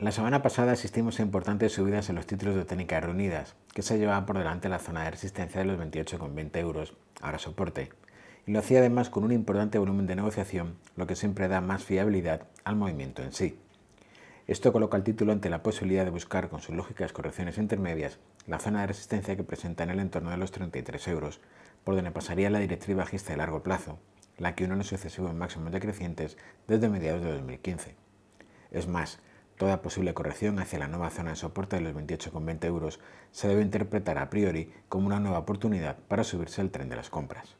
La semana pasada asistimos a importantes subidas en los títulos de técnicas reunidas, que se llevaban por delante la zona de resistencia de los 28,20 euros, ahora soporte, y lo hacía además con un importante volumen de negociación, lo que siempre da más fiabilidad al movimiento en sí. Esto coloca al título ante la posibilidad de buscar con sus lógicas correcciones intermedias la zona de resistencia que presenta en el entorno de los 33 euros, por donde pasaría la directriz bajista de largo plazo, la que es los sucesivos máximos decrecientes desde mediados de 2015. Es más, Toda posible corrección hacia la nueva zona de soporte de los 28,20 euros se debe interpretar a priori como una nueva oportunidad para subirse al tren de las compras.